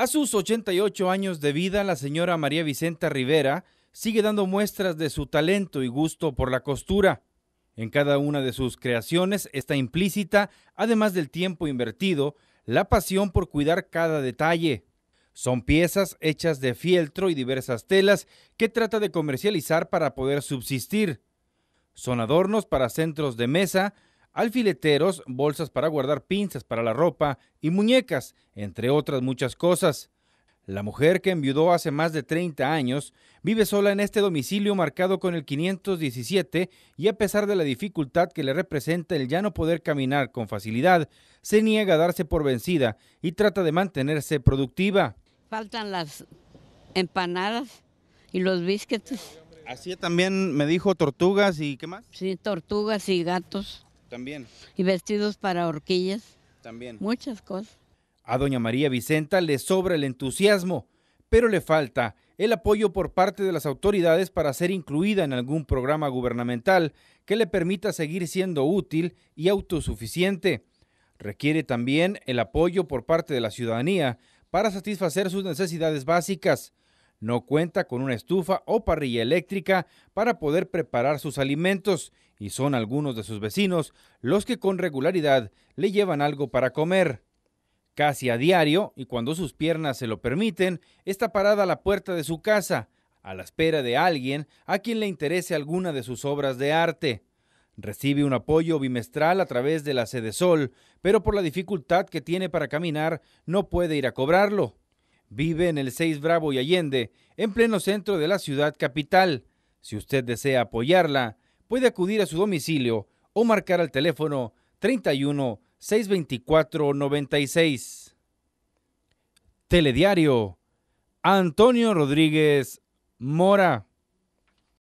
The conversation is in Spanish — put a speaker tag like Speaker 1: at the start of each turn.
Speaker 1: A sus 88 años de vida, la señora María Vicenta Rivera sigue dando muestras de su talento y gusto por la costura. En cada una de sus creaciones está implícita, además del tiempo invertido, la pasión por cuidar cada detalle. Son piezas hechas de fieltro y diversas telas que trata de comercializar para poder subsistir. Son adornos para centros de mesa, alfileteros, bolsas para guardar pinzas para la ropa y muñecas, entre otras muchas cosas. La mujer que enviudó hace más de 30 años vive sola en este domicilio marcado con el 517 y a pesar de la dificultad que le representa el ya no poder caminar con facilidad, se niega a darse por vencida y trata de mantenerse productiva.
Speaker 2: Faltan las empanadas y los biscuits.
Speaker 1: Así también me dijo tortugas y qué más.
Speaker 2: Sí, tortugas y gatos. Y vestidos para horquillas. También. Muchas cosas.
Speaker 1: A doña María Vicenta le sobra el entusiasmo, pero le falta el apoyo por parte de las autoridades para ser incluida en algún programa gubernamental que le permita seguir siendo útil y autosuficiente. Requiere también el apoyo por parte de la ciudadanía para satisfacer sus necesidades básicas, no cuenta con una estufa o parrilla eléctrica para poder preparar sus alimentos y son algunos de sus vecinos los que con regularidad le llevan algo para comer. Casi a diario, y cuando sus piernas se lo permiten, está parada a la puerta de su casa, a la espera de alguien a quien le interese alguna de sus obras de arte. Recibe un apoyo bimestral a través de la Sede Sol, pero por la dificultad que tiene para caminar no puede ir a cobrarlo. Vive en el 6 Bravo y Allende, en pleno centro de la ciudad capital. Si usted desea apoyarla, puede acudir a su domicilio o marcar al teléfono 31 624 96. Telediario Antonio Rodríguez Mora.